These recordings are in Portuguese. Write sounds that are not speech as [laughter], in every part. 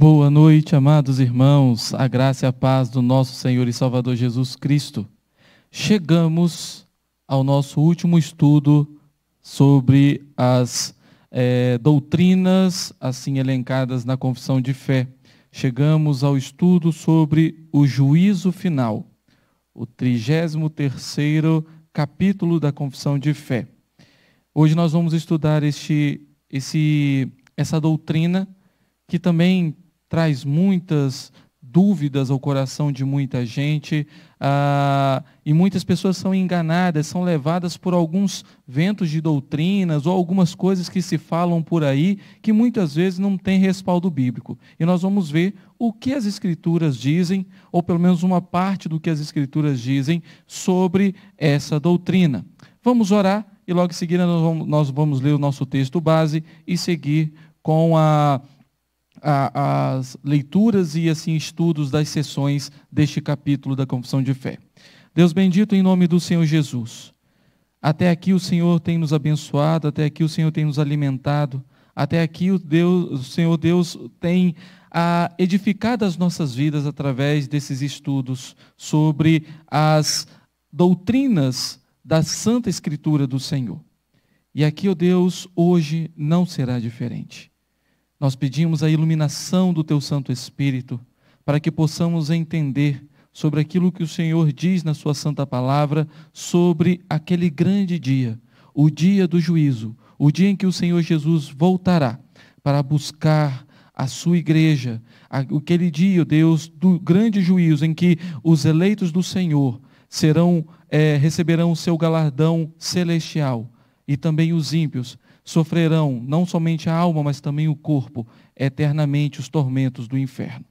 Boa noite, amados irmãos, a graça e a paz do nosso Senhor e Salvador Jesus Cristo. Chegamos ao nosso último estudo sobre as é, doutrinas assim elencadas na confissão de fé. Chegamos ao estudo sobre o juízo final, o 33 capítulo da confissão de fé. Hoje nós vamos estudar este, esse, essa doutrina que também traz muitas dúvidas ao coração de muita gente ah, e muitas pessoas são enganadas, são levadas por alguns ventos de doutrinas ou algumas coisas que se falam por aí que muitas vezes não tem respaldo bíblico. E nós vamos ver o que as Escrituras dizem, ou pelo menos uma parte do que as Escrituras dizem sobre essa doutrina. Vamos orar e logo em seguida nós vamos, nós vamos ler o nosso texto base e seguir com a a, as leituras e assim estudos das sessões deste capítulo da Confissão de Fé. Deus bendito em nome do Senhor Jesus. Até aqui o Senhor tem nos abençoado, até aqui o Senhor tem nos alimentado, até aqui o, Deus, o Senhor Deus tem a, ah, edificado as nossas vidas através desses estudos sobre as doutrinas da Santa Escritura do Senhor. E aqui, ó oh Deus, hoje não será diferente. Nós pedimos a iluminação do Teu Santo Espírito para que possamos entender sobre aquilo que o Senhor diz na Sua Santa Palavra sobre aquele grande dia, o dia do juízo, o dia em que o Senhor Jesus voltará para buscar a sua igreja, aquele dia, Deus, do grande juízo em que os eleitos do Senhor serão é, receberão o seu galardão celestial e também os ímpios sofrerão não somente a alma, mas também o corpo, eternamente os tormentos do inferno.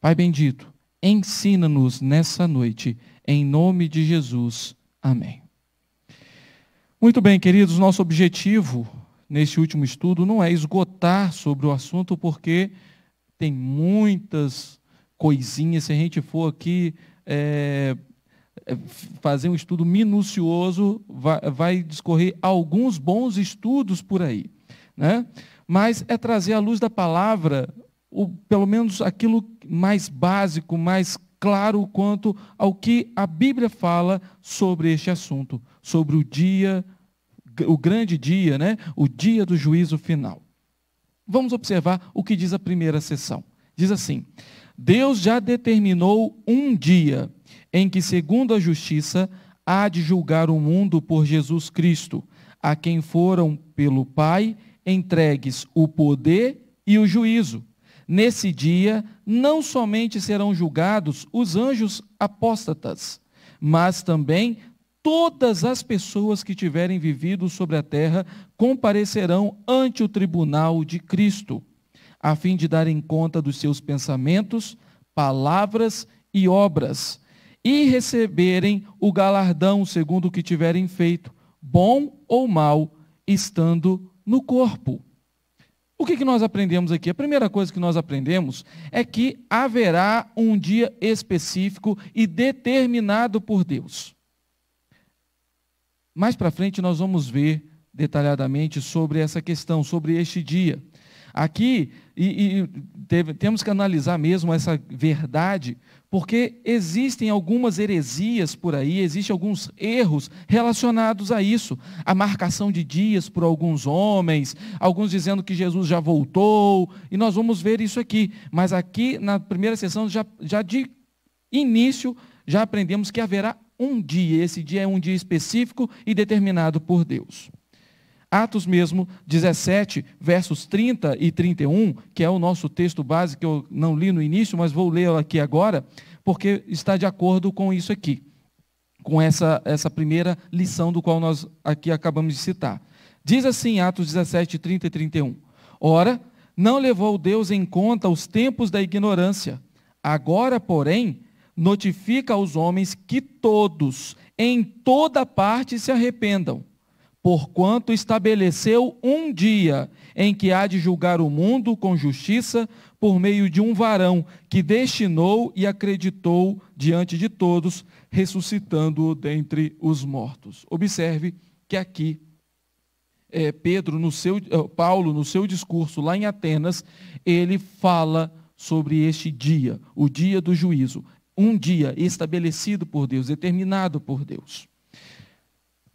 Pai bendito, ensina-nos nessa noite, em nome de Jesus. Amém. Muito bem, queridos, nosso objetivo nesse último estudo não é esgotar sobre o assunto, porque tem muitas coisinhas, se a gente for aqui. É é, fazer um estudo minucioso, vai, vai discorrer alguns bons estudos por aí. Né? Mas é trazer à luz da palavra, o, pelo menos aquilo mais básico, mais claro quanto ao que a Bíblia fala sobre este assunto, sobre o dia, o grande dia, né? o dia do juízo final. Vamos observar o que diz a primeira sessão. Diz assim: Deus já determinou um dia em que, segundo a justiça, há de julgar o mundo por Jesus Cristo, a quem foram pelo Pai entregues o poder e o juízo. Nesse dia, não somente serão julgados os anjos apóstatas, mas também todas as pessoas que tiverem vivido sobre a terra comparecerão ante o tribunal de Cristo, a fim de darem conta dos seus pensamentos, palavras e obras e receberem o galardão segundo o que tiverem feito, bom ou mal, estando no corpo. O que, que nós aprendemos aqui? A primeira coisa que nós aprendemos é que haverá um dia específico e determinado por Deus. Mais para frente nós vamos ver detalhadamente sobre essa questão, sobre este dia. Aqui, e, e teve, temos que analisar mesmo essa verdade, porque existem algumas heresias por aí, existem alguns erros relacionados a isso. A marcação de dias por alguns homens, alguns dizendo que Jesus já voltou, e nós vamos ver isso aqui. Mas aqui, na primeira sessão, já, já de início, já aprendemos que haverá um dia. Esse dia é um dia específico e determinado por Deus. Atos mesmo 17, versos 30 e 31, que é o nosso texto base que eu não li no início, mas vou lê-lo aqui agora, porque está de acordo com isso aqui, com essa, essa primeira lição do qual nós aqui acabamos de citar. Diz assim, Atos 17, 30 e 31. Ora, não levou Deus em conta os tempos da ignorância. Agora, porém, notifica aos homens que todos, em toda parte, se arrependam porquanto estabeleceu um dia em que há de julgar o mundo com justiça por meio de um varão que destinou e acreditou diante de todos, ressuscitando-o dentre os mortos. Observe que aqui é, Pedro, no seu, é, Paulo, no seu discurso lá em Atenas, ele fala sobre este dia, o dia do juízo, um dia estabelecido por Deus, determinado por Deus.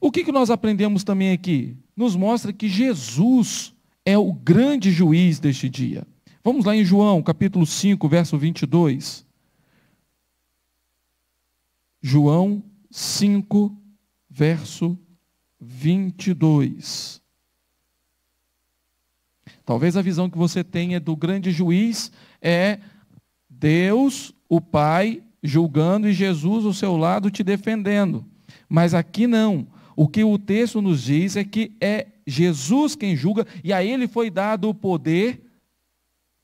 O que, que nós aprendemos também aqui? Nos mostra que Jesus é o grande juiz deste dia. Vamos lá em João, capítulo 5, verso 22. João 5, verso 22. Talvez a visão que você tenha do grande juiz é Deus, o Pai, julgando e Jesus, o seu lado, te defendendo. Mas aqui não. O que o texto nos diz é que é Jesus quem julga, e a ele foi dado o poder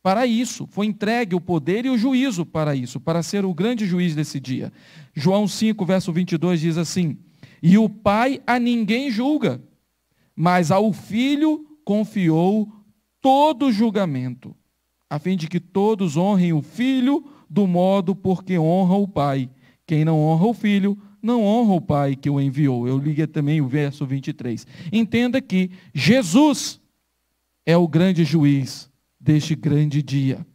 para isso, foi entregue o poder e o juízo para isso, para ser o grande juiz desse dia. João 5, verso 22 diz assim: E o Pai a ninguém julga, mas ao Filho confiou todo julgamento, a fim de que todos honrem o Filho do modo porque honra o Pai. Quem não honra o Filho, não honra o Pai que o enviou. Eu ligo também o verso 23. Entenda que Jesus é o grande juiz deste grande dia.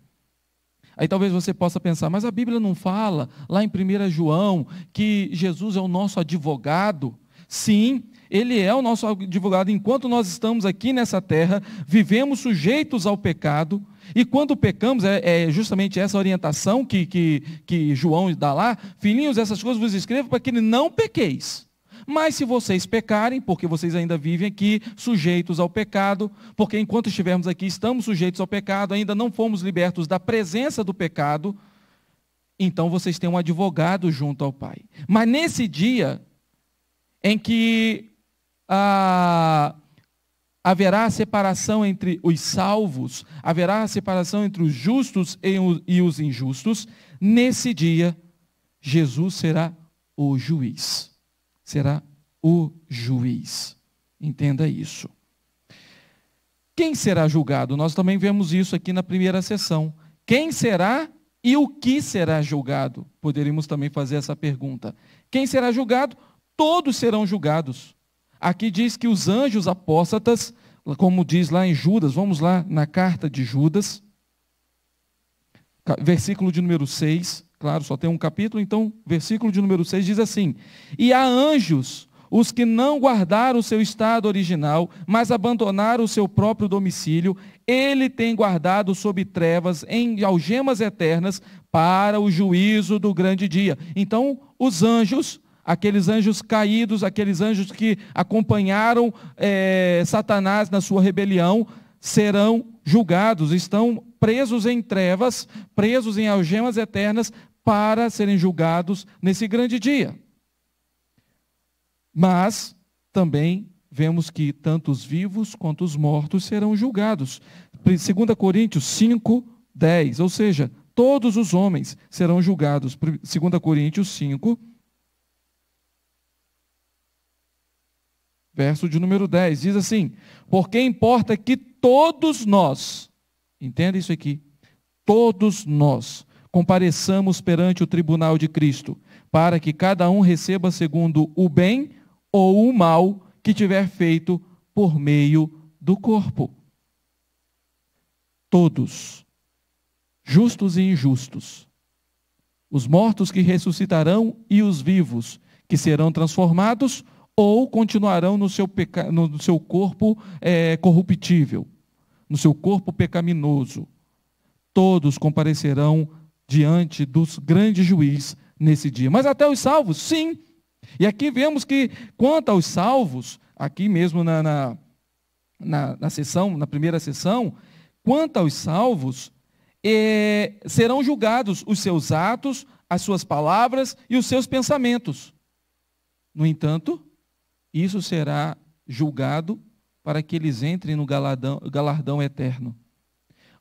Aí talvez você possa pensar, mas a Bíblia não fala, lá em 1 João, que Jesus é o nosso advogado. Sim, ele é o nosso advogado. Enquanto nós estamos aqui nessa terra, vivemos sujeitos ao pecado, e quando pecamos, é, é justamente essa orientação que, que, que João dá lá, filhinhos, essas coisas vos escrevo para que não pequeis. Mas se vocês pecarem, porque vocês ainda vivem aqui sujeitos ao pecado, porque enquanto estivermos aqui estamos sujeitos ao pecado, ainda não fomos libertos da presença do pecado, então vocês têm um advogado junto ao Pai. Mas nesse dia em que ah, haverá separação entre os salvos, haverá separação entre os justos e os injustos. Nesse dia, Jesus será o juiz. Será o juiz. Entenda isso. Quem será julgado? Nós também vemos isso aqui na primeira sessão. Quem será e o que será julgado? Poderíamos também fazer essa pergunta. Quem será julgado? Todos serão julgados. Aqui diz que os anjos apóstatas, como diz lá em Judas, vamos lá na carta de Judas, versículo de número 6, claro, só tem um capítulo, então, versículo de número 6 diz assim: E há anjos, os que não guardaram o seu estado original, mas abandonaram o seu próprio domicílio, ele tem guardado sob trevas em algemas eternas para o juízo do grande dia. Então, os anjos aqueles anjos caídos, aqueles anjos que acompanharam é, Satanás na sua rebelião, serão julgados, estão presos em trevas, presos em algemas eternas, para serem julgados nesse grande dia. Mas também vemos que tanto os vivos quanto os mortos serão julgados. 2 Coríntios 5, 10, ou seja, todos os homens serão julgados. 2 Coríntios 5, 10. verso de número 10. Diz assim: Porque importa que todos nós, entenda isso aqui, todos nós compareçamos perante o tribunal de Cristo, para que cada um receba segundo o bem ou o mal que tiver feito por meio do corpo. Todos, justos e injustos, os mortos que ressuscitarão e os vivos que serão transformados, ou continuarão no seu, peca... no seu corpo é, corruptível, no seu corpo pecaminoso. Todos comparecerão diante dos grandes juiz nesse dia. Mas até os salvos, sim. E aqui vemos que, quanto aos salvos, aqui mesmo na, na, na, na sessão, na primeira sessão, quanto aos salvos, é, serão julgados os seus atos, as suas palavras e os seus pensamentos. No entanto, isso será julgado para que eles entrem no galardão eterno.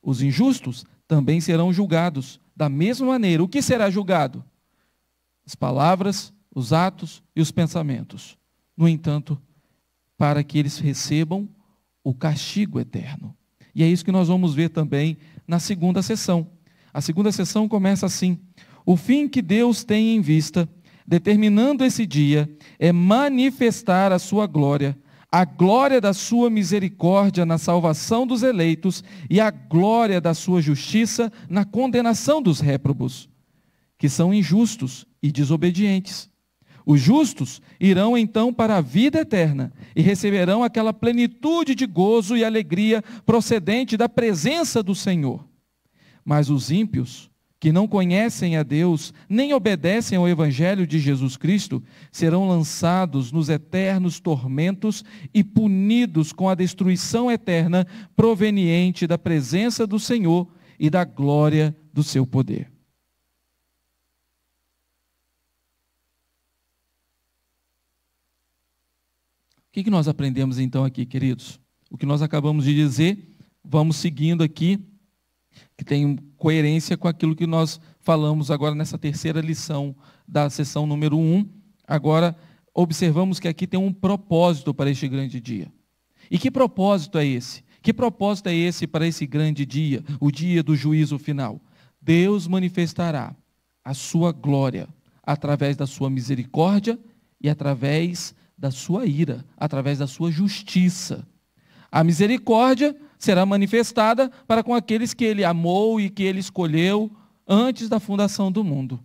Os injustos também serão julgados da mesma maneira. O que será julgado? As palavras, os atos e os pensamentos. No entanto, para que eles recebam o castigo eterno. E é isso que nós vamos ver também na segunda sessão. A segunda sessão começa assim: O fim que Deus tem em vista determinando esse dia, é manifestar a sua glória, a glória da sua misericórdia na salvação dos eleitos e a glória da sua justiça na condenação dos réprobos, que são injustos e desobedientes. Os justos irão então para a vida eterna e receberão aquela plenitude de gozo e alegria procedente da presença do Senhor. Mas os ímpios que não conhecem a Deus, nem obedecem ao Evangelho de Jesus Cristo, serão lançados nos eternos tormentos e punidos com a destruição eterna proveniente da presença do Senhor e da glória do seu poder. O que nós aprendemos então aqui, queridos? O que nós acabamos de dizer, vamos seguindo aqui que tem coerência com aquilo que nós falamos agora nessa terceira lição da sessão número 1. Um. Agora, observamos que aqui tem um propósito para este grande dia. E que propósito é esse? Que propósito é esse para esse grande dia, o dia do juízo final? Deus manifestará a sua glória através da sua misericórdia e através da sua ira, através da sua justiça. A misericórdia será manifestada para com aqueles que ele amou e que ele escolheu antes da fundação do mundo.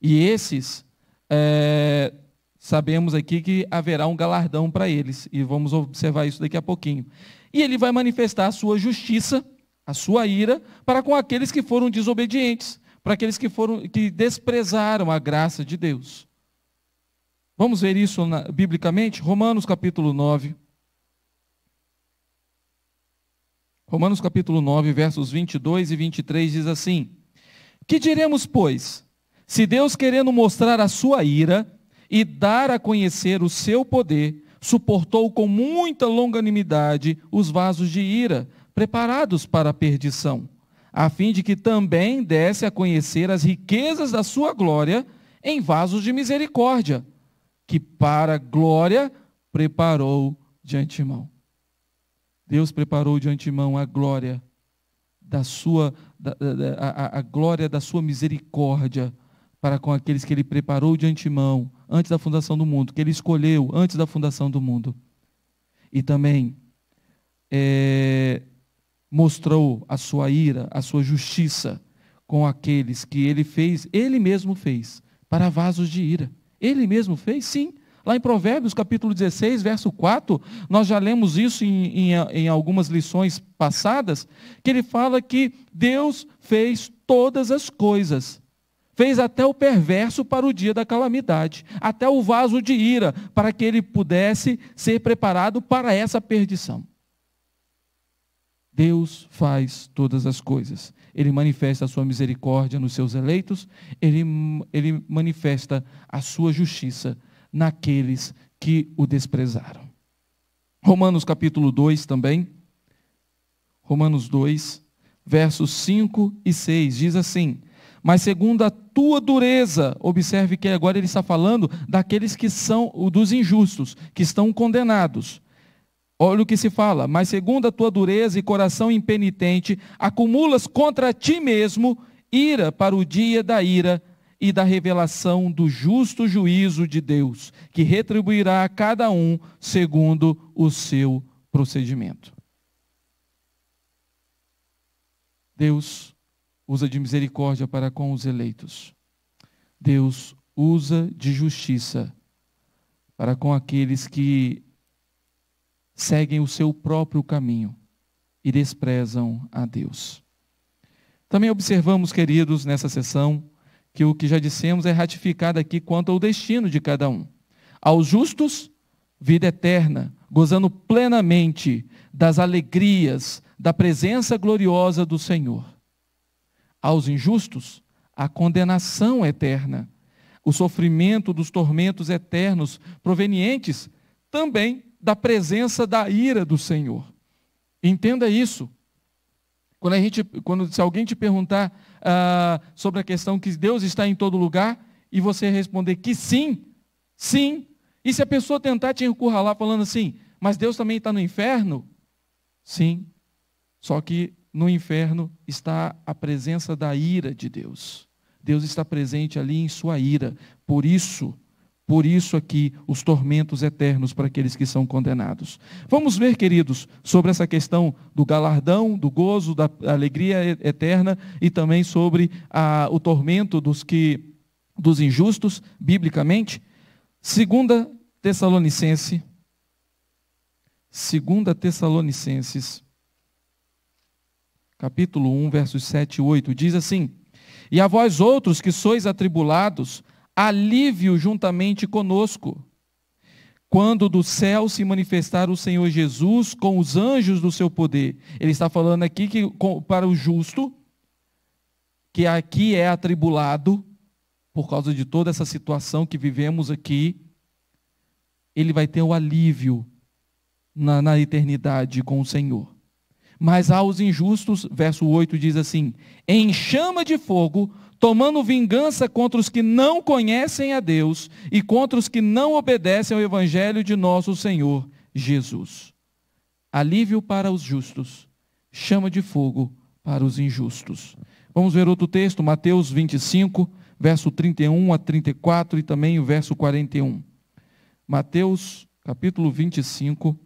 E esses, é, sabemos aqui que haverá um galardão para eles, e vamos observar isso daqui a pouquinho. E ele vai manifestar a sua justiça, a sua ira, para com aqueles que foram desobedientes, para aqueles que, foram, que desprezaram a graça de Deus. Vamos ver isso na, biblicamente? Romanos capítulo 9. Romanos capítulo 9, versos 22 e 23 diz assim: Que diremos, pois? Se Deus, querendo mostrar a sua ira e dar a conhecer o seu poder, suportou com muita longanimidade os vasos de ira, preparados para a perdição, a fim de que também desse a conhecer as riquezas da sua glória em vasos de misericórdia, que para glória preparou de antemão. Deus preparou de antemão a glória da sua da, da, a, a glória da sua misericórdia para com aqueles que ele preparou de antemão, antes da fundação do mundo, que ele escolheu antes da fundação do mundo. E também é, mostrou a sua ira, a sua justiça com aqueles que ele fez, ele mesmo fez, para vasos de ira. Ele mesmo fez, sim, Lá em Provérbios, capítulo 16, verso 4, nós já lemos isso em, em, em, algumas lições passadas, que ele fala que Deus fez todas as coisas. Fez até o perverso para o dia da calamidade, até o vaso de ira, para que ele pudesse ser preparado para essa perdição. Deus faz todas as coisas. Ele manifesta a sua misericórdia nos seus eleitos, ele, ele manifesta a sua justiça naqueles que o desprezaram. Romanos capítulo 2 também. Romanos 2, versos 5 e 6 diz assim: Mas segundo a tua dureza, observe que agora ele está falando daqueles que são dos injustos, que estão condenados. Olha o que se fala, mas segundo a tua dureza e coração impenitente, acumulas contra ti mesmo ira para o dia da ira e da revelação do justo juízo de Deus, que retribuirá a cada um segundo o seu procedimento. Deus usa de misericórdia para com os eleitos. Deus usa de justiça para com aqueles que seguem o seu próprio caminho e desprezam a Deus. Também observamos, queridos, nessa sessão, que o que já dissemos é ratificado aqui quanto ao destino de cada um. Aos justos, vida eterna, gozando plenamente das alegrias da presença gloriosa do Senhor. Aos injustos, a condenação eterna, o sofrimento dos tormentos eternos provenientes também da presença da ira do Senhor. Entenda isso. Quando, a gente, quando se alguém te perguntar ah, sobre a questão que Deus está em todo lugar, e você responder que sim, sim, e se a pessoa tentar te encurralar falando assim, mas Deus também está no inferno? Sim, só que no inferno está a presença da ira de Deus. Deus está presente ali em sua ira. Por isso, por isso aqui os tormentos eternos para aqueles que são condenados. Vamos ver, queridos, sobre essa questão do galardão, do gozo, da alegria eterna e também sobre a, o tormento dos que dos injustos, biblicamente. Segunda Tessalonicense, segunda Tessalonicenses, capítulo 1, versos 7 e 8, diz assim, E a vós outros que sois atribulados, alívio juntamente conosco, quando do céu se manifestar o Senhor Jesus com os anjos do seu poder. Ele está falando aqui que para o justo, que aqui é atribulado, por causa de toda essa situação que vivemos aqui, ele vai ter o alívio na, na eternidade com o Senhor. Mas aos injustos, verso 8 diz assim: em chama de fogo tomando vingança contra os que não conhecem a Deus e contra os que não obedecem ao Evangelho de nosso Senhor Jesus. Alívio para os justos, chama de fogo para os injustos. Vamos ver outro texto, Mateus 25, verso 31 a 34 e também o verso 41. Mateus, capítulo 25,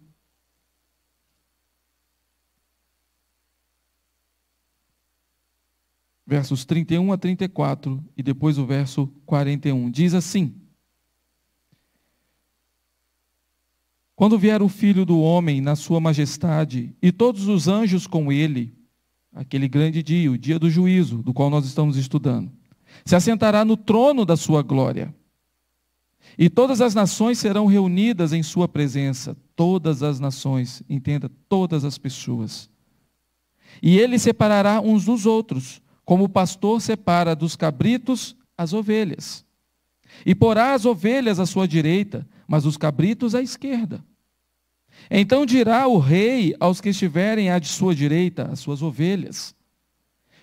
versos 31 a 34 e depois o verso 41. Diz assim: Quando vier o filho do homem na sua majestade e todos os anjos com ele, aquele grande dia, o dia do juízo, do qual nós estamos estudando, se assentará no trono da sua glória. E todas as nações serão reunidas em sua presença, todas as nações, entenda, todas as pessoas. E ele separará uns dos outros, como o pastor separa dos cabritos as ovelhas. E porá as ovelhas à sua direita, mas os cabritos à esquerda. Então dirá o rei aos que estiverem à de sua direita, as suas ovelhas: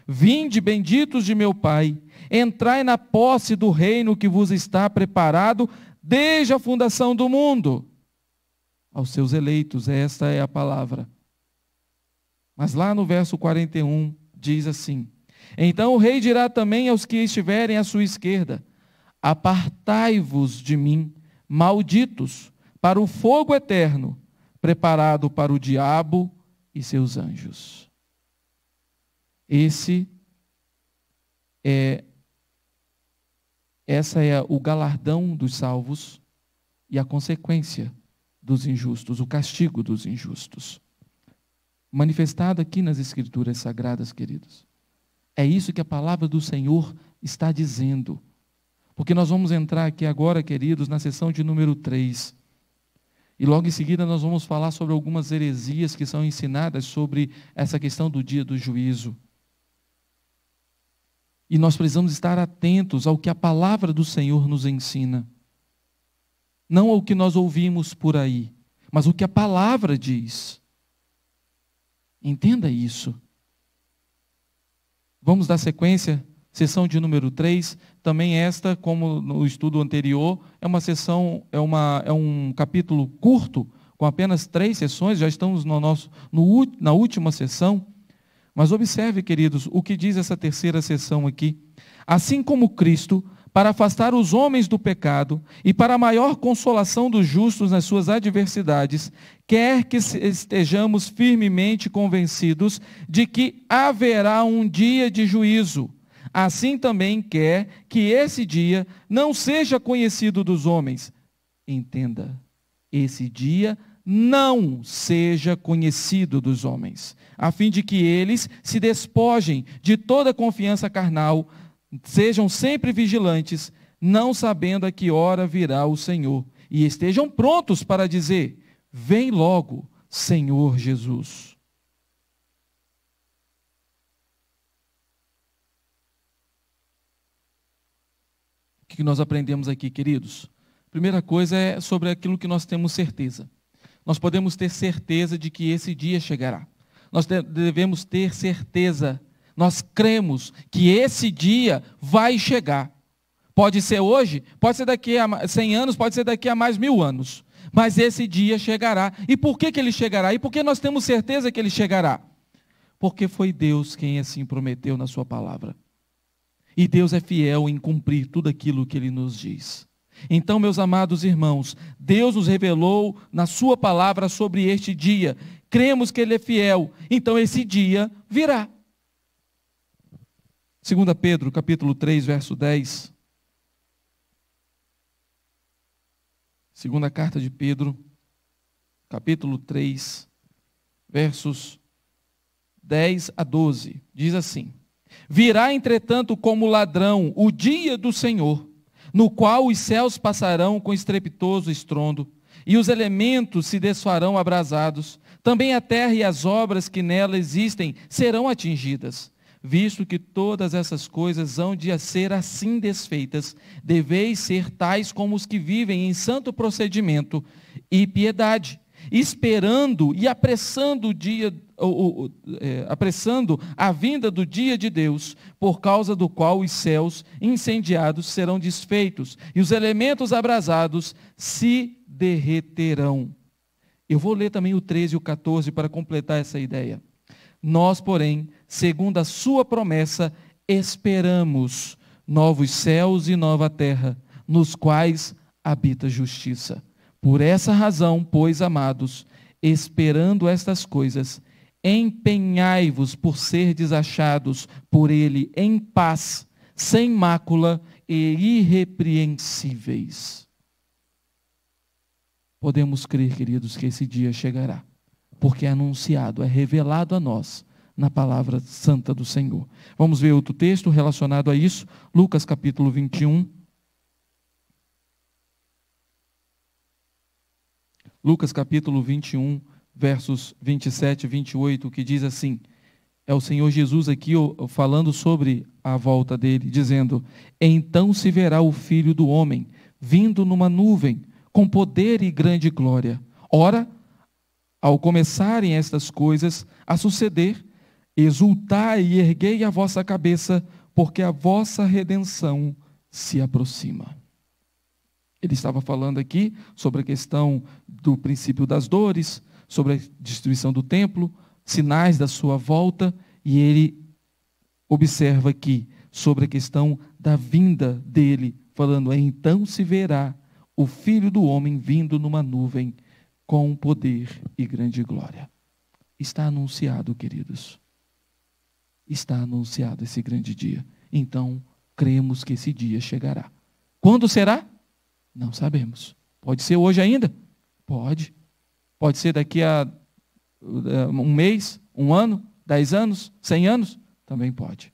Vinde, benditos de meu Pai, entrai na posse do reino que vos está preparado desde a fundação do mundo. Aos seus eleitos, esta é a palavra. Mas lá no verso 41 diz assim: então o rei dirá também aos que estiverem à sua esquerda: Apartai-vos de mim, malditos, para o fogo eterno, preparado para o diabo e seus anjos. Esse é essa é o galardão dos salvos e a consequência dos injustos, o castigo dos injustos. Manifestado aqui nas escrituras sagradas, queridos. É isso que a palavra do Senhor está dizendo. Porque nós vamos entrar aqui agora, queridos, na sessão de número 3. E logo em seguida nós vamos falar sobre algumas heresias que são ensinadas sobre essa questão do dia do juízo. E nós precisamos estar atentos ao que a palavra do Senhor nos ensina. Não ao que nós ouvimos por aí, mas o que a palavra diz. Entenda isso. Vamos dar sequência? Sessão de número 3, também esta, como no estudo anterior, é uma sessão, é, uma, é um capítulo curto, com apenas três sessões, já estamos no nosso, no, na última sessão. Mas observe, queridos, o que diz essa terceira sessão aqui. Assim como Cristo para afastar os homens do pecado e para a maior consolação dos justos nas suas adversidades, quer que estejamos firmemente convencidos de que haverá um dia de juízo. Assim também quer que esse dia não seja conhecido dos homens. Entenda, esse dia não seja conhecido dos homens, a fim de que eles se despojem de toda confiança carnal Sejam sempre vigilantes, não sabendo a que hora virá o Senhor. E estejam prontos para dizer: Vem logo, Senhor Jesus. O que nós aprendemos aqui, queridos? Primeira coisa é sobre aquilo que nós temos certeza. Nós podemos ter certeza de que esse dia chegará. Nós devemos ter certeza nós cremos que esse dia vai chegar. Pode ser hoje, pode ser daqui a 100 anos, pode ser daqui a mais mil anos. Mas esse dia chegará. E por que, que ele chegará? E por que nós temos certeza que ele chegará? Porque foi Deus quem assim prometeu na sua palavra. E Deus é fiel em cumprir tudo aquilo que ele nos diz. Então, meus amados irmãos, Deus nos revelou na sua palavra sobre este dia. Cremos que ele é fiel. Então, esse dia virá. 2 Pedro, capítulo 3, verso 10. Segunda carta de Pedro, capítulo 3, versos 10 a 12. Diz assim: Virá, entretanto, como ladrão o dia do Senhor, no qual os céus passarão com estrepitoso estrondo, e os elementos se desfarão abrasados. Também a terra e as obras que nela existem serão atingidas visto que todas essas coisas hão de ser assim desfeitas, deveis ser tais como os que vivem em santo procedimento e piedade, esperando e apressando o dia, é, apressando a vinda do dia de Deus, por causa do qual os céus incendiados serão desfeitos e os elementos abrasados se derreterão. Eu vou ler também o 13 e o 14 para completar essa ideia. Nós, porém, segundo a sua promessa, esperamos novos céus e nova terra, nos quais habita justiça. Por essa razão, pois, amados, esperando estas coisas, empenhai-vos por serdes achados por ele em paz, sem mácula e irrepreensíveis. Podemos crer, queridos, que esse dia chegará, porque é anunciado, é revelado a nós na palavra santa do Senhor. Vamos ver outro texto relacionado a isso, Lucas capítulo 21. Lucas capítulo 21, versos 27 e 28, que diz assim: É o Senhor Jesus aqui falando sobre a volta dele, dizendo: Então se verá o filho do homem vindo numa nuvem, com poder e grande glória. Ora, ao começarem estas coisas a suceder, Exultai e erguei a vossa cabeça, porque a vossa redenção se aproxima. Ele estava falando aqui sobre a questão do princípio das dores, sobre a destruição do templo, sinais da sua volta, e ele observa aqui sobre a questão da vinda dele, falando: é, Então se verá o filho do homem vindo numa nuvem com poder e grande glória. Está anunciado, queridos está anunciado esse grande dia. Então, cremos que esse dia chegará. Quando será? Não sabemos. Pode ser hoje ainda? Pode. Pode ser daqui a eh, um mês, um ano, dez anos, cem anos? Também pode.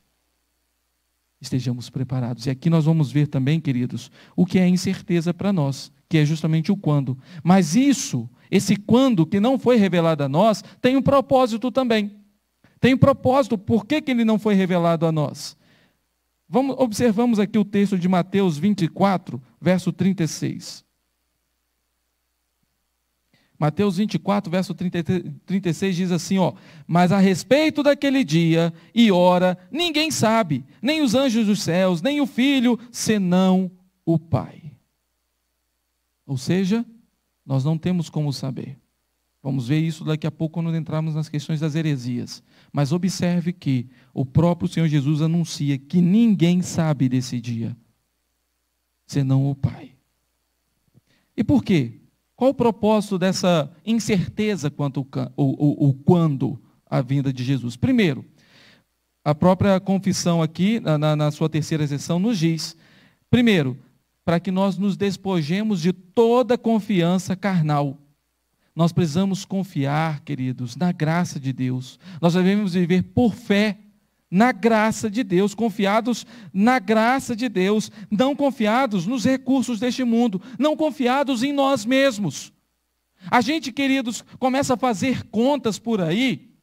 Estejamos preparados. E aqui nós vamos ver também, queridos, o que é incerteza para nós, que é justamente o quando. Mas isso, esse quando que não foi revelado a nós, tem um propósito também. Tem propósito, por que, que ele não foi revelado a nós? Vamos, observamos aqui o texto de Mateus 24, verso 36. Mateus 24, verso 30, 36 diz assim, ó: "Mas a respeito daquele dia e hora, ninguém sabe, nem os anjos dos céus, nem o filho, senão o Pai." Ou seja, nós não temos como saber. Vamos ver isso daqui a pouco quando entrarmos nas questões das heresias. Mas observe que o próprio Senhor Jesus anuncia que ninguém sabe desse dia, senão o Pai. E por quê? Qual o propósito dessa incerteza quanto o, quando a vinda de Jesus? Primeiro, a própria confissão aqui, na, na sua terceira sessão, nos diz, primeiro, para que nós nos despojemos de toda confiança carnal nós precisamos confiar, queridos, na graça de Deus. Nós devemos viver por fé na graça de Deus, confiados na graça de Deus, não confiados nos recursos deste mundo, não confiados em nós mesmos. A gente, queridos, começa a fazer contas por aí,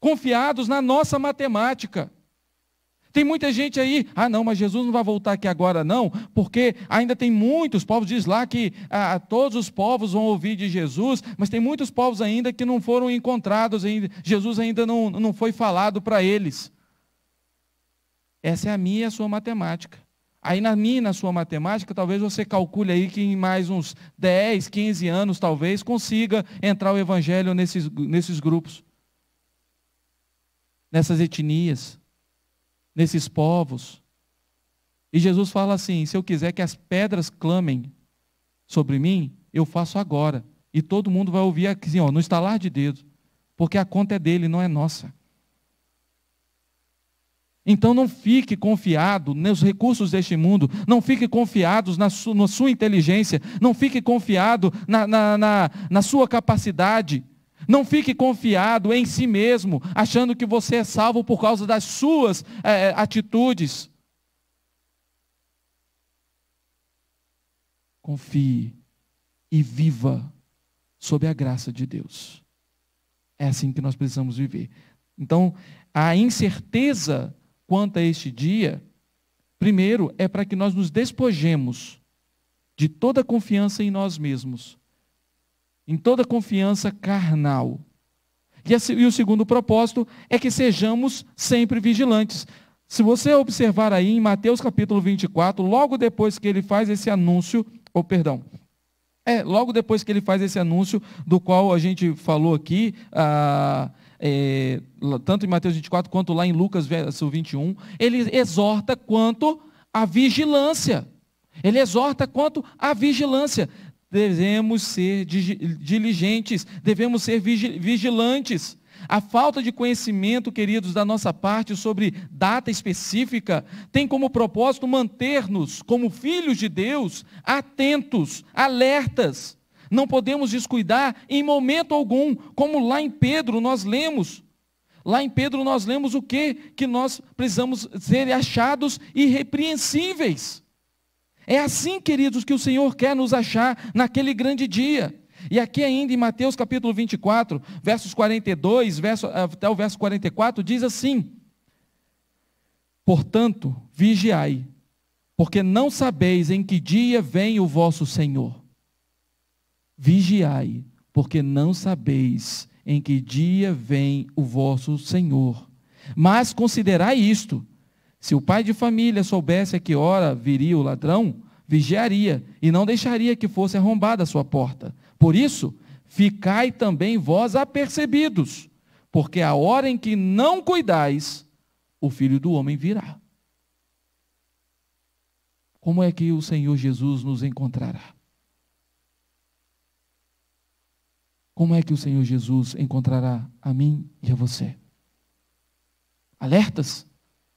confiados na nossa matemática. Tem muita gente aí, ah não, mas Jesus não vai voltar aqui agora não, porque ainda tem muitos povos, diz lá que ah, todos os povos vão ouvir de Jesus, mas tem muitos povos ainda que não foram encontrados, ainda, Jesus ainda não, não foi falado para eles. Essa é a minha e a sua matemática. Aí na minha, na sua matemática, talvez você calcule aí que em mais uns 10, 15 anos, talvez, consiga entrar o evangelho nesses, nesses grupos, nessas etnias nesses povos. E Jesus fala assim: se eu quiser que as pedras clamem sobre mim, eu faço agora. E todo mundo vai ouvir assim, ó, no estalar de dedo, porque a conta é dele, não é nossa. Então não fique confiado nos recursos deste mundo, não fique confiado na, su, na sua inteligência, não fique confiado na, na, na, na sua capacidade não fique confiado em si mesmo, achando que você é salvo por causa das suas é, atitudes. Confie e viva sob a graça de Deus. É assim que nós precisamos viver. Então, a incerteza quanto a este dia, primeiro, é para que nós nos despojemos de toda confiança em nós mesmos em toda confiança carnal. E, o segundo propósito é que sejamos sempre vigilantes. Se você observar aí em Mateus capítulo 24, logo depois que ele faz esse anúncio, ou oh, perdão, é, logo depois que ele faz esse anúncio, do qual a gente falou aqui, ah, é, tanto em Mateus 24 quanto lá em Lucas verso 21, ele exorta quanto à vigilância. Ele exorta quanto à vigilância devemos ser diligentes, devemos ser vigilantes. A falta de conhecimento, queridos, da nossa parte sobre data específica tem como propósito manter-nos, como filhos de Deus, atentos, alertas. Não podemos descuidar em momento algum, como lá em Pedro nós lemos. Lá em Pedro nós lemos o quê? Que nós precisamos ser achados irrepreensíveis. É assim, queridos, que o Senhor quer nos achar naquele grande dia. E aqui ainda em Mateus capítulo 24, versos 42 verso, ah, até o verso 44, diz assim: Portanto, vigiai, porque não sabeis em que dia vem o vosso Senhor. Vigiai, porque não sabeis em que dia vem o vosso Senhor. Mas considerai isto: se o pai de família soubesse a que hora viria o ladrão, vigiaria e não deixaria que fosse arrombada a sua porta. Por isso, ficai também vós apercebidos, porque a hora em que não cuidais, o filho do homem virá. Como é que o Senhor Jesus nos encontrará? Como é que o Senhor Jesus encontrará a mim e a você? Alertas?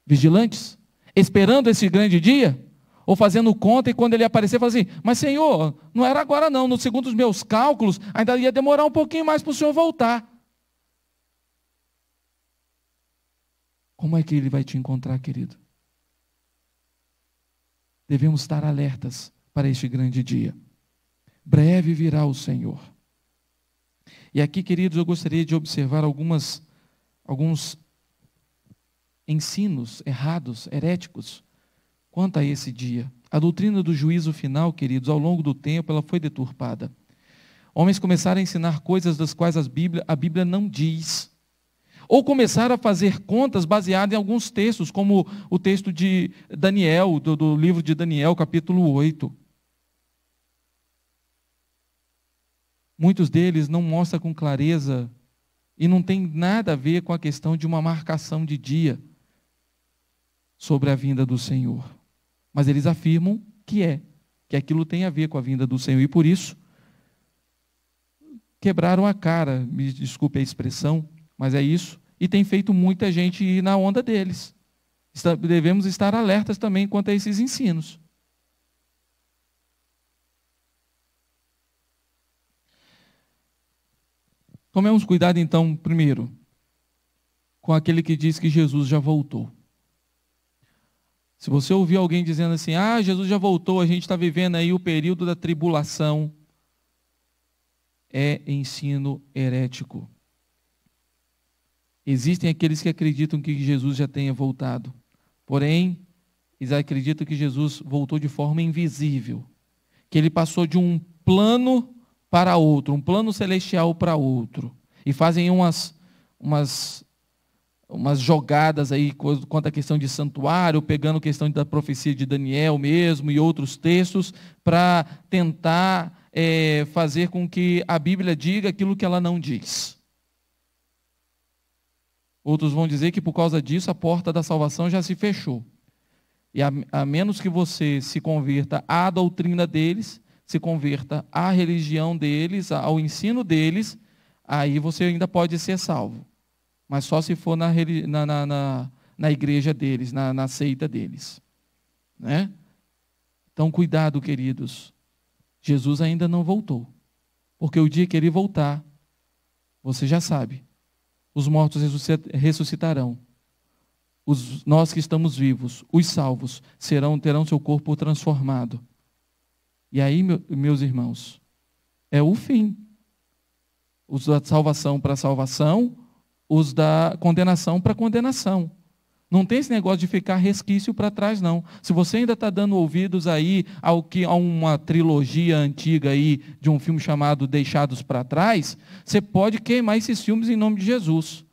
vigilantes, esperando esse grande dia, ou fazendo conta e quando ele aparecer, fala assim: Mas Senhor, não era agora não, no segundo os meus cálculos, ainda ia demorar um pouquinho mais para o Senhor voltar. Como é que ele vai te encontrar, querido? Devemos estar alertas para este grande dia. Breve virá o Senhor. E aqui, queridos, eu gostaria de observar algumas, alguns ensinos errados, heréticos, quanto a esse dia. A doutrina do juízo final, queridos, ao longo do tempo, ela foi deturpada. Homens começaram a ensinar coisas das quais a Bíblia, a Bíblia não diz. Ou começaram a fazer contas baseadas em alguns textos, como o texto de Daniel, do, do livro de Daniel, capítulo 8. Muitos deles não mostram com clareza e não tem nada a ver com a questão de uma marcação de dia sobre a vinda do Senhor. Mas eles afirmam que é, que aquilo tem a ver com a vinda do Senhor. E por isso, quebraram a cara, me desculpe a expressão, mas é isso. E tem feito muita gente ir na onda deles. devemos estar alertas também quanto a esses ensinos. Tomemos cuidado, então, primeiro, com aquele que diz que Jesus já voltou. Se você ouvir alguém dizendo assim, ah, Jesus já voltou, a gente está vivendo aí o período da tribulação, é ensino herético. Existem aqueles que acreditam que Jesus já tenha voltado, porém, eles acreditam que Jesus voltou de forma invisível, que ele passou de um plano para outro, um plano celestial para outro, e fazem umas, umas umas jogadas aí quanto à questão de santuário, pegando questão da profecia de Daniel mesmo e outros textos, para tentar é, fazer com que a Bíblia diga aquilo que ela não diz. Outros vão dizer que por causa disso a porta da salvação já se fechou. E a, a menos que você se converta à doutrina deles, se converta à religião deles, ao ensino deles, aí você ainda pode ser salvo mas só se for na, na, na, na igreja deles, na, na seita deles. Né? Então, cuidado, queridos. Jesus ainda não voltou. Porque o dia que ele voltar, você já sabe, os mortos ressuscitarão. Os, nós que estamos vivos, os salvos, serão terão seu corpo transformado. E aí, meu, meus irmãos, é o fim. Os salvação para salvação, os da condenação para condenação. Não tem esse negócio de ficar resquício para trás, não. Se você ainda está dando ouvidos aí ao que, a uma trilogia antiga aí de um filme chamado Deixados para Trás, você pode queimar esses filmes em nome de Jesus.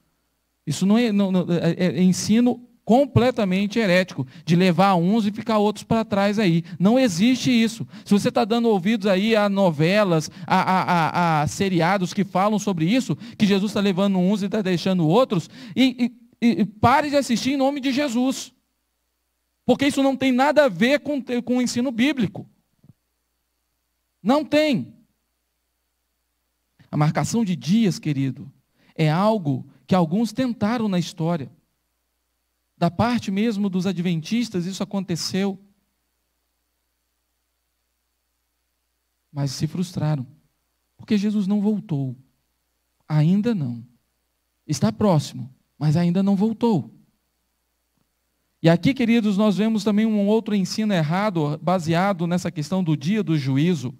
Isso não é, não, é, é, é ensino completamente herético, de levar uns e ficar outros para trás aí. Não existe isso. Se você está dando ouvidos aí a novelas, a, a, a, a, seriados que falam sobre isso, que Jesus está levando uns e está deixando outros, e, e, e pare de assistir em nome de Jesus. Porque isso não tem nada a ver com, com o ensino bíblico. Não tem. A marcação de dias, querido, é algo que alguns tentaram na história da parte mesmo dos adventistas, isso aconteceu. Mas se frustraram, porque Jesus não voltou. Ainda não. Está próximo, mas ainda não voltou. E aqui, queridos, nós vemos também um outro ensino errado, baseado nessa questão do dia do juízo,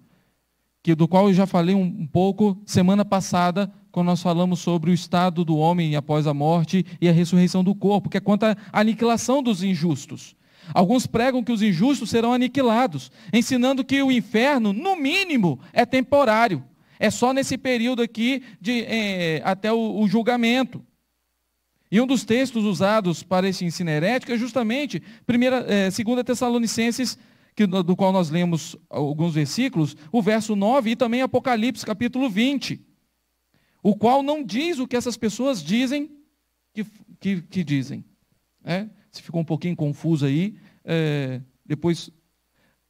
que do qual eu já falei um, um pouco semana passada, quando nós falamos sobre o estado do homem após a morte e a ressurreição do corpo, que é quanto à aniquilação dos injustos. Alguns pregam que os injustos serão aniquilados, ensinando que o inferno, no mínimo, é temporário. É só nesse período aqui de, é, até o, o julgamento. E um dos textos usados para esse ensino herético é justamente 2 é, Tessalonicenses, que, do, do qual nós lemos alguns versículos, o verso 9 e também Apocalipse, capítulo 20 o qual não diz o que essas pessoas dizem que, que, que dizem. É? Se ficou um pouquinho confuso aí, é, depois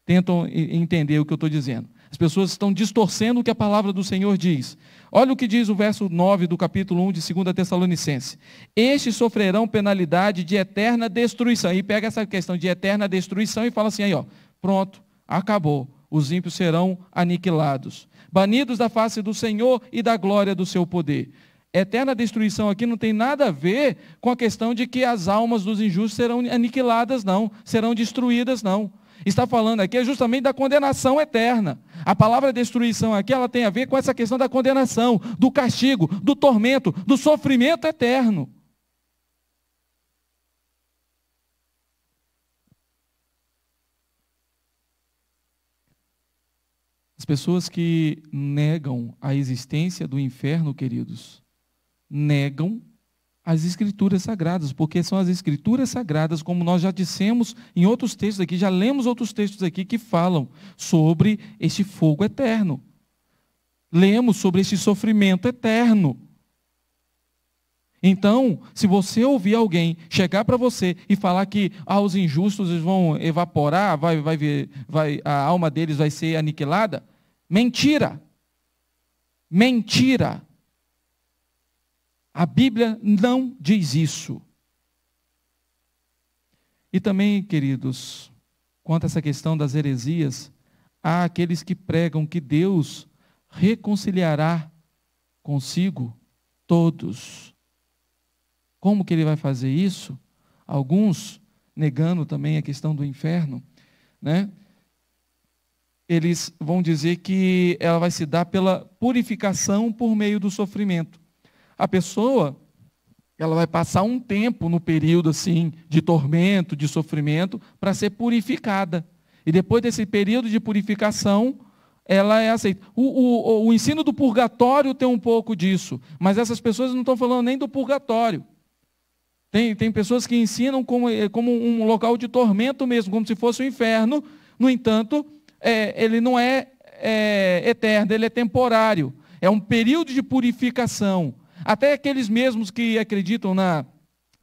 tentam entender o que eu estou dizendo. As pessoas estão distorcendo o que a palavra do Senhor diz. Olha o que diz o verso 9 do capítulo 1 de 2 Tessalonicense. Estes sofrerão penalidade de eterna destruição. E pega essa questão de eterna destruição e fala assim aí, ó, pronto, acabou os ímpios serão aniquilados, banidos da face do Senhor e da glória do seu poder. Eterna destruição aqui não tem nada a ver com a questão de que as almas dos injustos serão aniquiladas, não, serão destruídas, não. Está falando aqui é justamente da condenação eterna. A palavra destruição aqui ela tem a ver com essa questão da condenação, do castigo, do tormento, do sofrimento eterno. As pessoas que negam a existência do inferno, queridos, negam as escrituras sagradas, porque são as escrituras sagradas, como nós já dissemos em outros textos aqui, já lemos outros textos aqui que falam sobre este fogo eterno. Lemos sobre este sofrimento eterno. Então, se você ouvir alguém chegar para você e falar que ah, os injustos vão evaporar, vai, vai, vai, a alma deles vai ser aniquilada, mentira. Mentira. A Bíblia não diz isso. E também, queridos, quanto a essa questão das heresias, há aqueles que pregam que Deus reconciliará consigo todos como que ele vai fazer isso? Alguns negando também a questão do inferno, né? Eles vão dizer que ela vai se dar pela purificação por meio do sofrimento. A pessoa ela vai passar um tempo no período assim de tormento, de sofrimento, para ser purificada. E depois desse período de purificação, ela é aceita. O, o, o ensino do purgatório tem um pouco disso, mas essas pessoas não estão falando nem do purgatório. Tem, tem pessoas que ensinam como, eh, como um local de tormento mesmo, como se fosse o um inferno. No entanto, é, ele não é, é eterno, ele é temporário. É um período de purificação. Até aqueles mesmos que acreditam na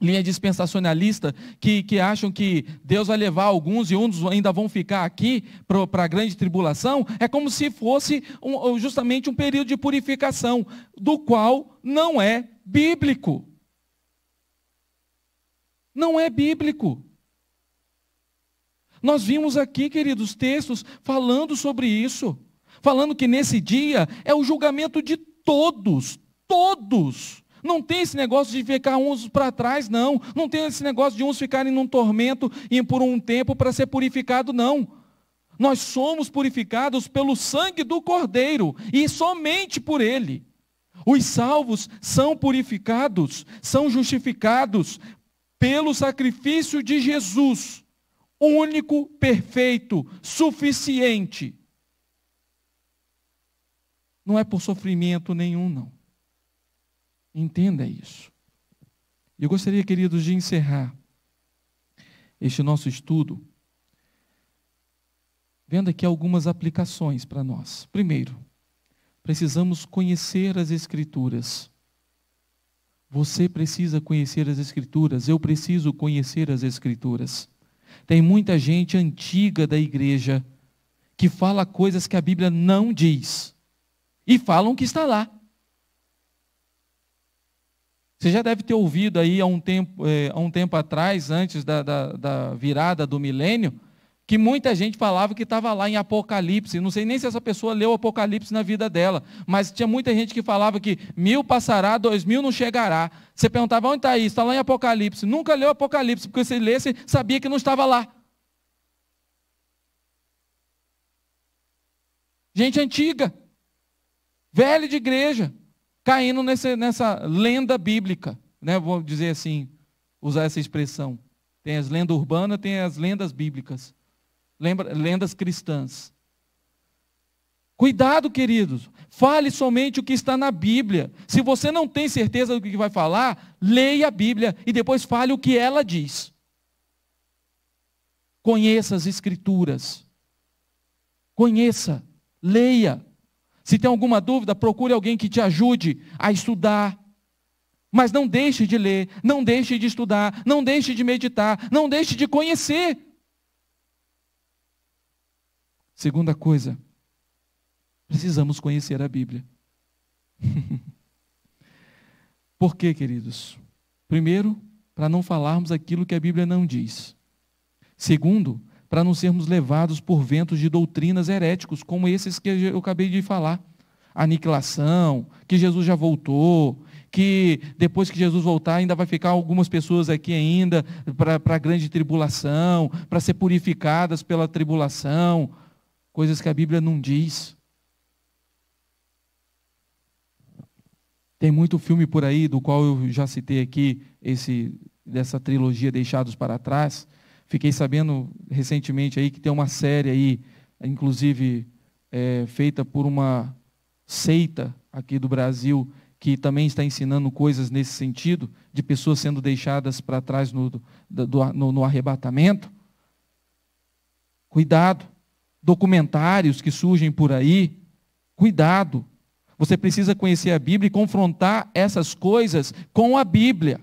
linha dispensacionalista que, que acham que Deus vai levar alguns e uns ainda vão ficar aqui para a grande tribulação, é como se fosse um, justamente um período de purificação, do qual não é bíblico. Não é bíblico. Nós vimos aqui, queridos, textos falando sobre isso, falando que nesse dia é o julgamento de todos, todos. Não tem esse negócio de ficar uns para trás, não. Não tem esse negócio de uns ficarem num tormento e por um tempo para ser purificado, não. Nós somos purificados pelo sangue do Cordeiro e somente por ele. Os salvos são purificados, são justificados, pelo sacrifício de Jesus, único, perfeito, suficiente. Não é por sofrimento nenhum, não. Entenda isso. Eu gostaria, queridos, de encerrar este nosso estudo vendo aqui algumas aplicações para nós. Primeiro, precisamos conhecer as Escrituras você precisa conhecer as Escrituras, eu preciso conhecer as Escrituras. Tem muita gente antiga da igreja que fala coisas que a Bíblia não diz e falam que está lá. Você já deve ter ouvido aí há um tempo, é, há um tempo atrás, antes da, da, da virada do milênio, que muita gente falava que estava lá em Apocalipse. Não sei nem se essa pessoa leu Apocalipse na vida dela, mas tinha muita gente que falava que mil passará, dois mil não chegará. Você perguntava onde está isso? Está lá em Apocalipse. Nunca leu Apocalipse, porque se lesse, sabia que não estava lá. Gente antiga, velha de igreja, caindo nesse, nessa lenda bíblica, né? vou dizer assim, usar essa expressão. Tem as lendas urbanas, tem as lendas bíblicas. Lembra, lendas cristãs. Cuidado, queridos. Fale somente o que está na Bíblia. Se você não tem certeza do que vai falar, leia a Bíblia e depois fale o que ela diz. Conheça as Escrituras. Conheça, leia. Se tem alguma dúvida, procure alguém que te ajude a estudar. Mas não deixe de ler, não deixe de estudar, não deixe de meditar, não deixe de conhecer. Segunda coisa, precisamos conhecer a Bíblia. [laughs] Por quê, queridos? Primeiro, para não falarmos aquilo que a Bíblia não diz. Segundo, para não sermos levados por ventos de doutrinas heréticos, como esses que eu acabei de falar. Aniquilação, que Jesus já voltou, que depois que Jesus voltar ainda vai ficar algumas pessoas aqui ainda para a grande tribulação, para ser purificadas pela tribulação coisas que a Bíblia não diz. Tem muito filme por aí, do qual eu já citei aqui, esse, dessa trilogia Deixados para Trás. Fiquei sabendo recentemente aí que tem uma série aí, inclusive é, feita por uma seita aqui do Brasil, que também está ensinando coisas nesse sentido, de pessoas sendo deixadas para trás no, do, no, no arrebatamento. Cuidado documentários que surgem por aí. Cuidado. Você precisa conhecer a Bíblia e confrontar essas coisas com a Bíblia.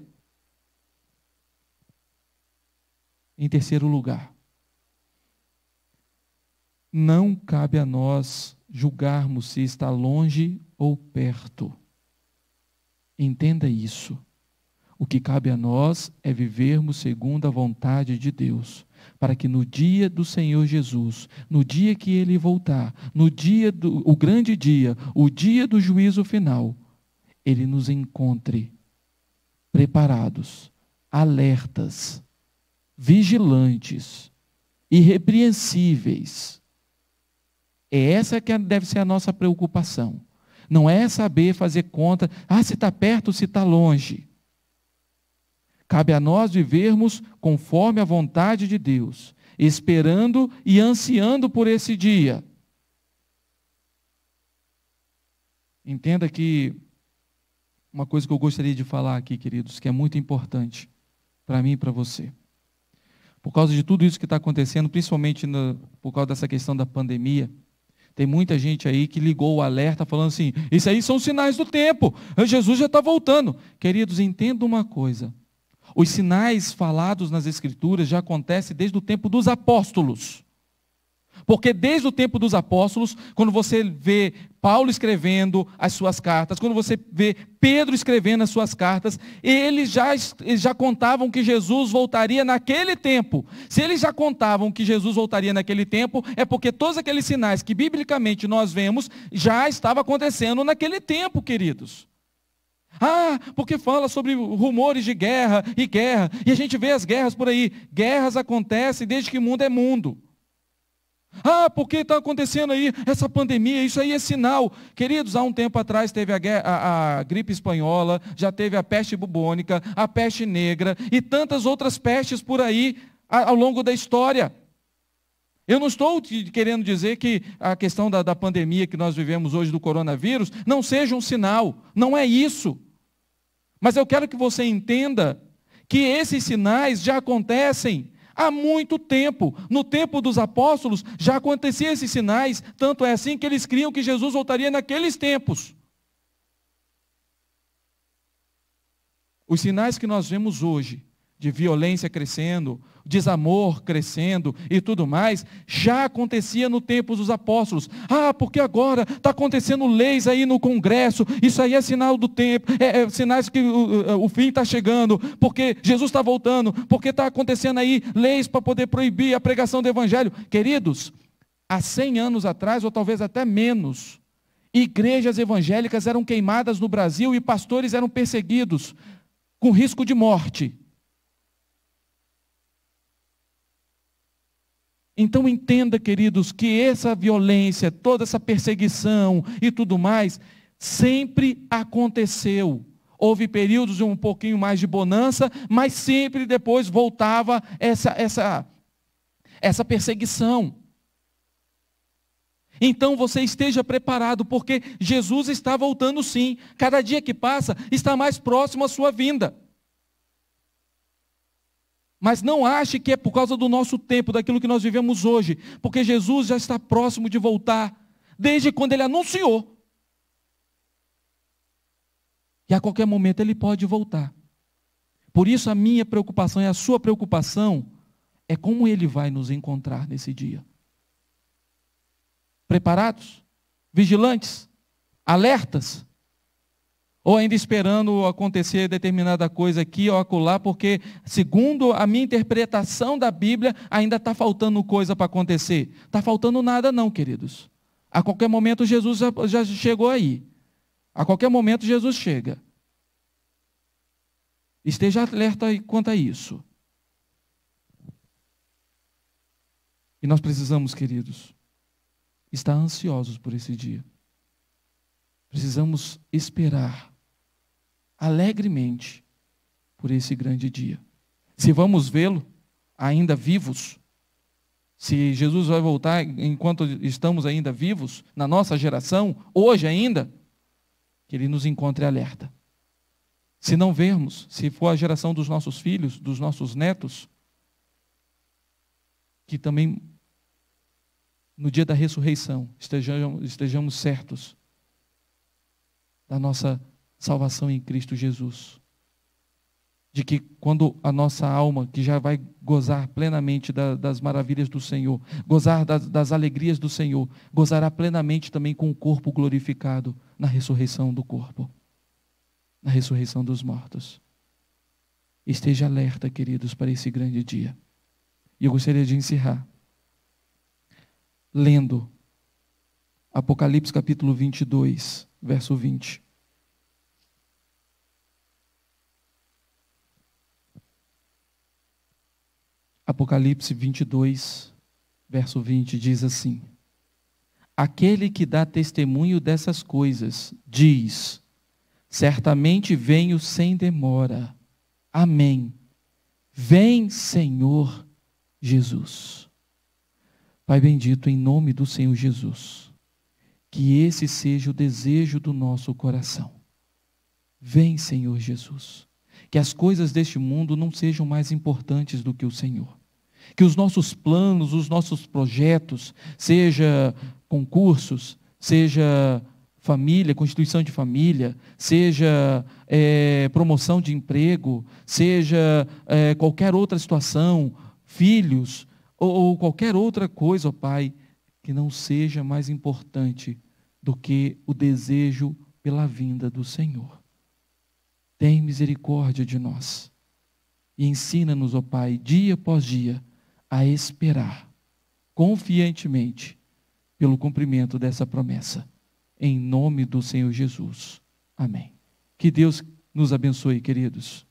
Em terceiro lugar, não cabe a nós julgarmos se está longe ou perto. Entenda isso. O que cabe a nós é vivermos segundo a vontade de Deus para que no dia do Senhor Jesus, no dia que ele voltar, no dia do o grande dia, o dia do juízo final, ele nos encontre preparados, alertas, vigilantes, irrepreensíveis. É essa que é, deve ser a nossa preocupação. Não é saber fazer conta, ah, se está perto, se está longe. Cabe a nós vivermos conforme a vontade de Deus, esperando e ansiando por esse dia. Entenda que uma coisa que eu gostaria de falar aqui, queridos, que é muito importante para mim e para você. Por causa de tudo isso que está acontecendo, principalmente no, por causa dessa questão da pandemia, tem muita gente aí que ligou o alerta falando assim: isso aí são sinais do tempo, Jesus já está voltando. Queridos, entenda uma coisa: os sinais falados nas Escrituras já acontecem desde o tempo dos apóstolos. Porque desde o tempo dos apóstolos, quando você vê Paulo escrevendo as suas cartas, quando você vê Pedro escrevendo as suas cartas, eles já, eles já contavam que Jesus voltaria naquele tempo. Se eles já contavam que Jesus voltaria naquele tempo, é porque todos aqueles sinais que biblicamente nós vemos já estavam acontecendo naquele tempo, queridos. Ah, porque fala sobre rumores de guerra e guerra, e a gente vê as guerras por aí. Guerras acontecem desde que o mundo é mundo. Ah, porque está acontecendo aí essa pandemia, isso aí é sinal. Queridos, há um tempo atrás teve a, guerra, a, a gripe espanhola, já teve a peste bubônica, a peste negra e tantas outras pestes por aí ao longo da história. Eu não estou querendo dizer que a questão da, da pandemia que nós vivemos hoje do coronavírus não seja um sinal. Não é isso. Mas eu quero que você entenda que esses sinais já acontecem há muito tempo. No tempo dos apóstolos já aconteciam esses sinais, tanto é assim que eles criam que Jesus voltaria naqueles tempos. Os sinais que nós vemos hoje de violência crescendo, desamor crescendo e tudo mais, já acontecia no tempo dos apóstolos. Ah, porque agora está acontecendo leis aí no Congresso, isso aí é sinal do tempo, é, é sinais que o, o fim está chegando, porque Jesus está voltando, porque está acontecendo aí leis para poder proibir a pregação do Evangelho. Queridos, há 100 anos atrás, ou talvez até menos, igrejas evangélicas eram queimadas no Brasil e pastores eram perseguidos com risco de morte Então entenda, queridos, que essa violência, toda essa perseguição e tudo mais, sempre aconteceu. Houve períodos de um pouquinho mais de bonança, mas sempre depois voltava essa, essa, essa perseguição. Então você esteja preparado, porque Jesus está voltando sim. Cada dia que passa, está mais próximo à sua vinda. Mas não ache que é por causa do nosso tempo, daquilo que nós vivemos hoje, porque Jesus já está próximo de voltar, desde quando ele anunciou. E a qualquer momento ele pode voltar. Por isso a minha preocupação e a sua preocupação é como ele vai nos encontrar nesse dia. Preparados? Vigilantes? Alertas? ou ainda esperando acontecer determinada coisa aqui ou acolá, porque, segundo a minha interpretação da Bíblia, ainda está faltando coisa para acontecer. Está faltando nada, não, queridos. A qualquer momento Jesus já, já chegou aí. A qualquer momento Jesus chega. Esteja alerta quanto a isso. E nós precisamos, queridos, estar ansiosos por esse dia. Precisamos esperar alegremente por esse grande dia. Se vamos vê-lo ainda vivos, se Jesus vai voltar enquanto estamos ainda vivos, na nossa geração, hoje ainda, que ele nos encontre alerta. Se não vermos, se for a geração dos nossos filhos, dos nossos netos, que também no dia da ressurreição estejamos, estejamos certos da nossa salvação em Cristo Jesus. De que quando a nossa alma, que já vai gozar plenamente da, das maravilhas do Senhor, gozar das, das alegrias do Senhor, gozará plenamente também com o corpo glorificado na ressurreição do corpo, na ressurreição dos mortos. Esteja alerta, queridos, para esse grande dia. E eu gostaria de encerrar lendo Apocalipse capítulo 22, verso 20. Apocalipse 22, verso 20 diz assim: Aquele que dá testemunho dessas coisas diz: Certamente venho sem demora. Amém. Vem, Senhor Jesus. Pai bendito, em nome do Senhor Jesus, que esse seja o desejo do nosso coração. Vem, Senhor Jesus. Que as coisas deste mundo não sejam mais importantes do que o Senhor que os nossos planos, os nossos projetos, seja concursos, seja família, constituição de família, seja é, promoção de emprego, seja é, qualquer outra situação, filhos, ou, ou qualquer outra coisa, ó Pai, que não seja mais importante do que o desejo pela vinda do Senhor. Tem misericórdia de nós e ensina-nos, ó Pai, dia após dia, a esperar confiantemente pelo cumprimento dessa promessa. Em nome do Senhor Jesus. Amém. Que Deus nos abençoe, queridos.